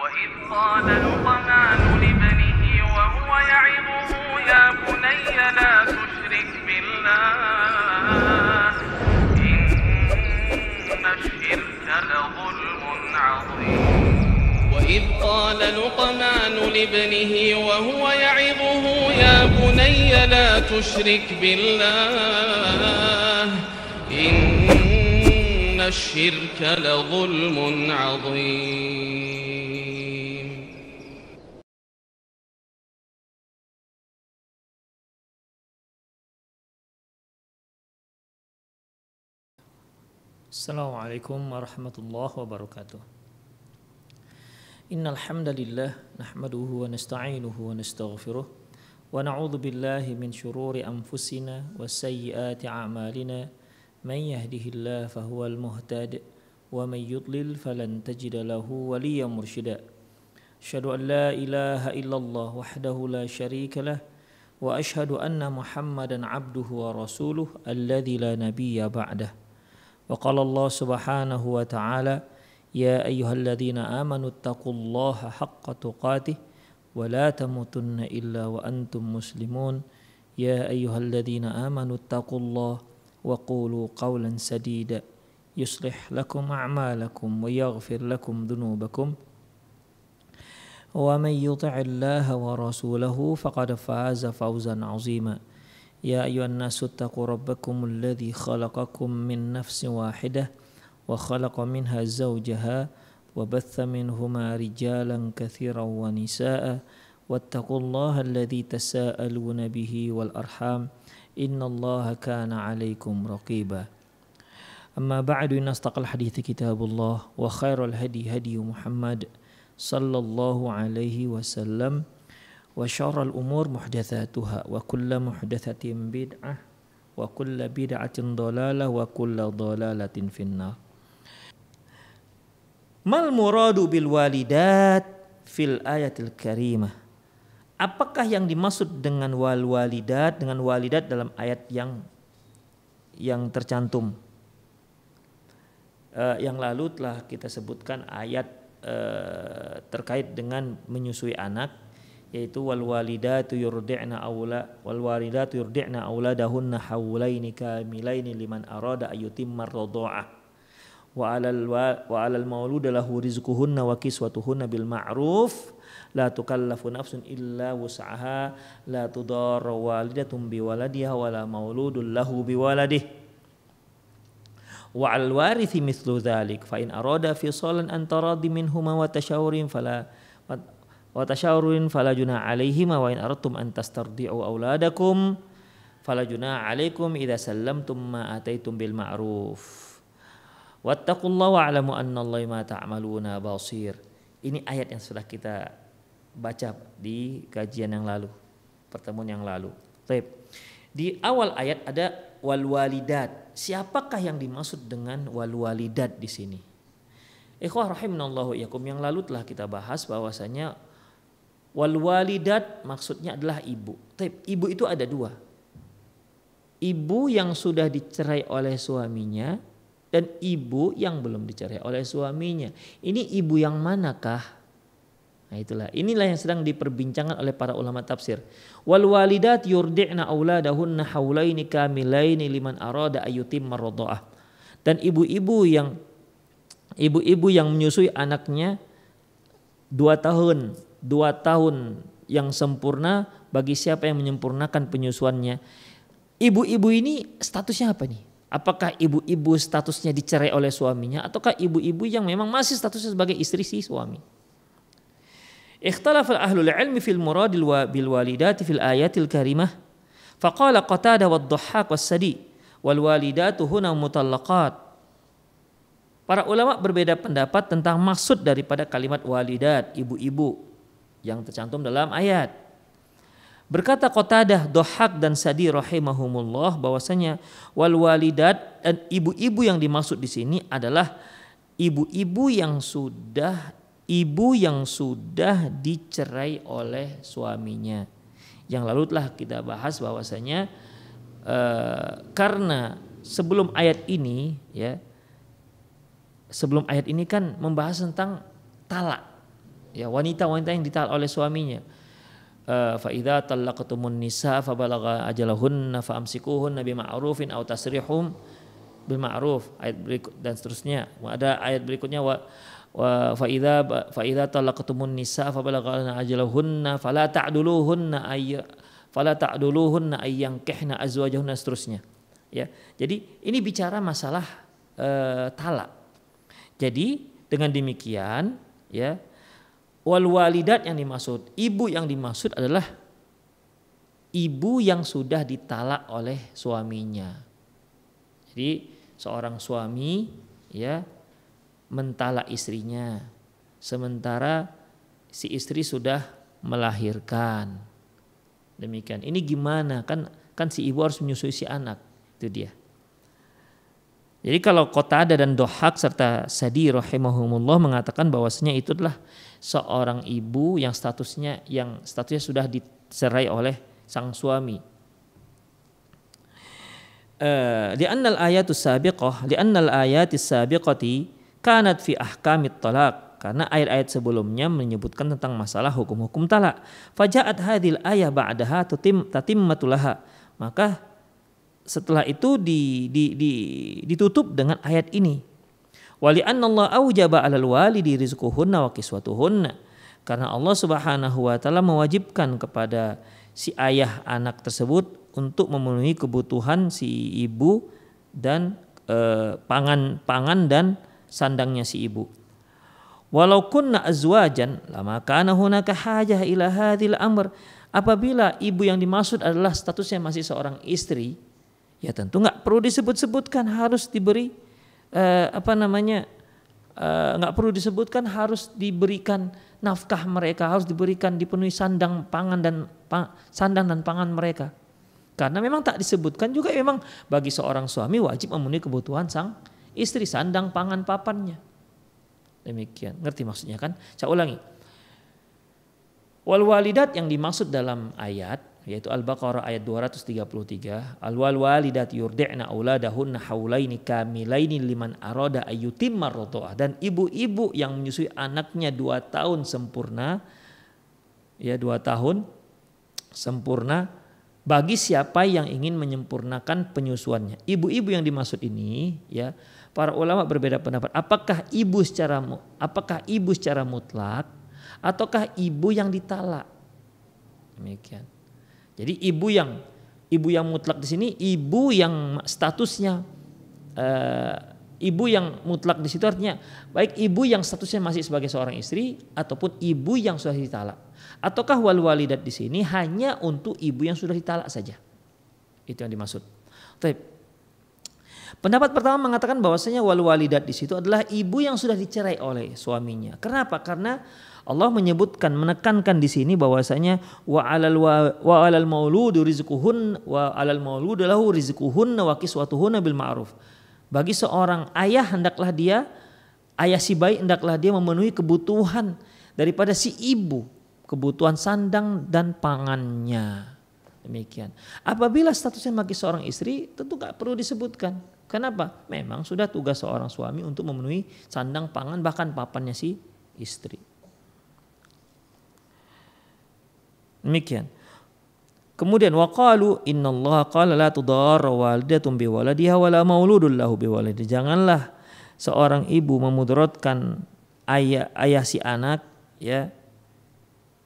وإذ قال لقمان لابنه وهو يعظه يا بني لا تشرك بالله إن الشرك لظلم عظيم إذ قال لقمان لابنه وهو يعظه يا بني لا تشرك بالله إن الشرك لظلم عظيم السلام عليكم ورحمة الله وبركاته إن الحمد لله نحمده ونستعينه ونستغفره ونعوذ بالله من شرور أنفسنا وسيئات أعمالنا من يهده الله فهو المهتد ومن يضلل فلن تجد له وليا مرشدا أشهد أن لا إله إلا الله وحده لا شريك له وأشهد أن محمدا عبده ورسوله الذي لا نبي بعده وقال الله سبحانه وتعالى يا أيها الذين آمنوا اتقوا الله حق تقاته ولا تموتن إلا وأنتم مسلمون يا أيها الذين آمنوا اتقوا الله وقولوا قولا سديدا يصلح لكم أعمالكم ويغفر لكم ذنوبكم ومن يطع الله ورسوله فقد فاز فوزا عظيما يا أيها الناس اتقوا ربكم الذي خلقكم من نفس واحدة وخلق منها زوجها وبث منهما رجالا كثيرا ونساء واتقوا الله الذي تساءلون به والأرحام إن الله كان عليكم رقيبا أما بعد إن أصدق الحديث كتاب الله وخير الهدي هدي محمد صلى الله عليه وسلم wa syarrul umur muhdatsatuha wa kullu muhdatsatin bid'ah wa kullu bid'atin dhalalah wa kullu dhalalatin finnar mal muradu bil walidat fil ayatil karimah apakah yang dimaksud dengan wal walidat dengan walidat dalam ayat yang yang tercantum uh, yang lalu telah kita sebutkan ayat uh, terkait dengan menyusui anak yaitu wal walidatu yurdi'na aula wal walidatu yurdi'na dahunna hawlaini kamilaini liman arada ayutimma radha'ah wa 'alal wa 'alal maulud lahu rizquhunna wa kiswatuhunna bil ma'ruf la tukallafu nafsun illa wus'aha la tudar walidatun biwaladiha wa la mauludun lahu biwaladih wa 'al warithi mithlu dhalik fa in arada fi salan antaradi minhuma wa tashawurin fala wa tasyawurin fala junah alaihim wa in aradtum an tastardi'u auladakum fala junah alaikum idza sallamtum ma ataitum bil ma'ruf wattaqullaha wa'lamu annallaha ma ta'maluna basir ini ayat yang sudah kita baca di kajian yang lalu pertemuan yang lalu Taib. di awal ayat ada wal walidat siapakah yang dimaksud dengan wal walidat di sini Ikhwah rahimanallahu yakum yang lalu telah kita bahas bahwasanya Wal walidat maksudnya adalah ibu. Tapi ibu itu ada dua. Ibu yang sudah dicerai oleh suaminya dan ibu yang belum dicerai oleh suaminya. Ini ibu yang manakah? Nah itulah, inilah yang sedang diperbincangkan oleh para ulama tafsir. Wal walidat yurdi'na auladahunna haulaini kamilaini liman arada ayyutim radha'ah. Dan ibu-ibu yang ibu-ibu yang menyusui anaknya dua tahun dua tahun yang sempurna bagi siapa yang menyempurnakan penyusuannya. Ibu-ibu ini statusnya apa nih? Apakah ibu-ibu statusnya dicerai oleh suaminya ataukah ibu-ibu yang memang masih statusnya sebagai istri si suami? al ahlul ilmi fil muradil wa bil walidati fil ayatil karimah. Faqala Qatadah wad Dhahhak was Sadi wal walidatu huna mutallaqat. Para ulama berbeda pendapat tentang maksud daripada kalimat walidat, ibu-ibu yang tercantum dalam ayat. Berkata Qatadah, Dohak dan Sadi rahimahumullah bahwasanya wal walidat dan ibu-ibu yang dimaksud di sini adalah ibu-ibu yang sudah ibu yang sudah dicerai oleh suaminya. Yang lalu telah kita bahas bahwasanya e, karena sebelum ayat ini ya sebelum ayat ini kan membahas tentang talak ya wanita-wanita yang ditaat oleh suaminya eh, fa idza talaqtumun nisa fa balagha ajalahunna fa amsikuhunna bi ma'rufin aw tasrihum bil ma'ruf ayat berikut dan seterusnya ada ayat berikutnya wa wa fa idza fa idza talaqtumun nisa fa balagha ajalahunna fala ta'duluhunna ay fala ta'duluhunna ay yankihna azwajahunna seterusnya ya jadi ini bicara masalah e, talak jadi dengan demikian ya wal walidat yang dimaksud ibu yang dimaksud adalah ibu yang sudah ditalak oleh suaminya jadi seorang suami ya mentalak istrinya sementara si istri sudah melahirkan demikian ini gimana kan kan si ibu harus menyusui si anak itu dia jadi kalau Qatada dan Dohak serta Sadi rahimahumullah mengatakan bahwasanya itu adalah seorang ibu yang statusnya yang statusnya sudah dicerai oleh sang suami. Eh, li'anna al-ayatus sabiqah, li'anna al-ayatis sabiqati kanat fi ahkamit talak karena ayat-ayat sebelumnya menyebutkan tentang masalah hukum-hukum talak. Faja'at hadil ayah ba'daha tatim matulaha. Maka setelah itu di, di, di, ditutup dengan ayat ini. Wali Allah aujaba alal walidi rizquhunna wa kiswatuhunna. Karena Allah Subhanahu wa taala mewajibkan kepada si ayah anak tersebut untuk memenuhi kebutuhan si ibu dan e, pangan pangan dan sandangnya si ibu. Walau kunna azwajan lama kana hunaka hajah ila hadhil amr. Apabila ibu yang dimaksud adalah statusnya masih seorang istri, Ya tentu nggak perlu disebut-sebutkan harus diberi eh, apa namanya eh, nggak eh, perlu disebutkan harus diberikan nafkah mereka harus diberikan dipenuhi sandang pangan dan sandang dan pangan mereka karena memang tak disebutkan juga memang bagi seorang suami wajib memenuhi kebutuhan sang istri sandang pangan papannya demikian ngerti maksudnya kan saya ulangi wal walidat yang dimaksud dalam ayat yaitu Al-Baqarah ayat 233 alwal walidat yurdi'na auladahunna haulaini kamilaini liman arada ayyutimma rotoah dan ibu-ibu yang menyusui anaknya dua tahun sempurna ya dua tahun sempurna bagi siapa yang ingin menyempurnakan penyusuannya ibu-ibu yang dimaksud ini ya para ulama berbeda pendapat apakah ibu secara apakah ibu secara mutlak ataukah ibu yang ditalak demikian jadi ibu yang ibu yang mutlak di sini ibu yang statusnya e, ibu yang mutlak di situ artinya baik ibu yang statusnya masih sebagai seorang istri ataupun ibu yang sudah ditalak. Ataukah wal walidat di sini hanya untuk ibu yang sudah ditalak saja? Itu yang dimaksud. Tapi Pendapat pertama mengatakan bahwasanya wal walidat di situ adalah ibu yang sudah dicerai oleh suaminya. Kenapa? Karena Allah menyebutkan menekankan di sini bahwasanya wa alal wa, wa alal mauludu rizquhun wa alal mauludu lahu rizquhun wa kiswatuhun bil ma'ruf. Bagi seorang ayah hendaklah dia ayah si bayi hendaklah dia memenuhi kebutuhan daripada si ibu, kebutuhan sandang dan pangannya. Demikian. Apabila statusnya bagi seorang istri tentu gak perlu disebutkan. Kenapa? Memang sudah tugas seorang suami untuk memenuhi sandang pangan bahkan papannya si istri. Demikian. Kemudian waqalu innallaha qala la tudarra walidatun wa la mauludun lahu walidi. Janganlah seorang ibu memudaratkan ayah ayah si anak ya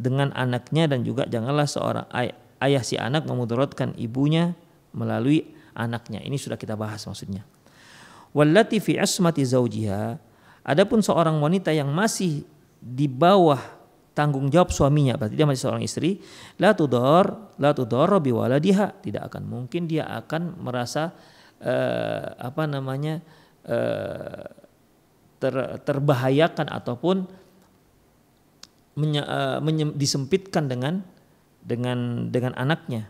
dengan anaknya dan juga janganlah seorang ayah, ayah si anak memudaratkan ibunya melalui anaknya. Ini sudah kita bahas maksudnya. Wallati fi asmati zaujiha adapun seorang wanita yang masih di bawah tanggung jawab suaminya berarti dia masih seorang istri la tudor la tudor waladiha tidak akan mungkin dia akan merasa eh, apa namanya eh, ter, terbahayakan ataupun menye, eh, menye, disempitkan dengan dengan dengan anaknya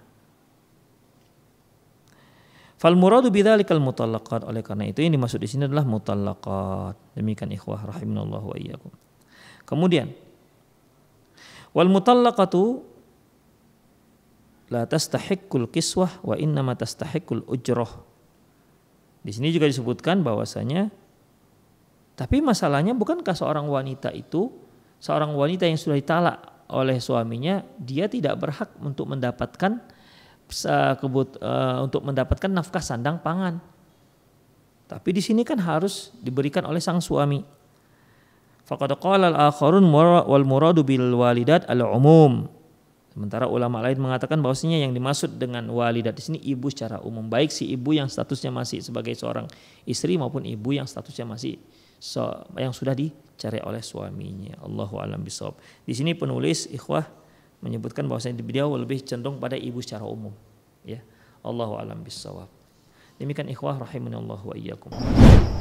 Fal muradu bidzalikal mutallaqat. Oleh karena itu yang dimaksud di sini adalah mutallaqat. Demikian ikhwah rahimallahu wa iyyakum. Kemudian Wal mutallaqatu la tastahiqqul kiswah wa innama tastahiqqul ujroh. Di sini juga disebutkan bahwasanya tapi masalahnya bukankah seorang wanita itu seorang wanita yang sudah ditalak oleh suaminya dia tidak berhak untuk mendapatkan kebut, e, untuk mendapatkan nafkah sandang pangan. Tapi di sini kan harus diberikan oleh sang suami. Faqad qala al-akharun wal muradu bil walidat al-umum. Sementara ulama lain mengatakan bahwasanya yang dimaksud dengan walidat di sini ibu secara umum, baik si ibu yang statusnya masih sebagai seorang istri maupun ibu yang statusnya masih so, yang sudah dicari oleh suaminya. Allahu alam bisawab. Di sini penulis ikhwah menyebutkan bahwasanya beliau lebih cenderung pada ibu secara umum, ya. Allahu alam bisawab. Demikian ikhwah rahimanallahu wa iyyakum.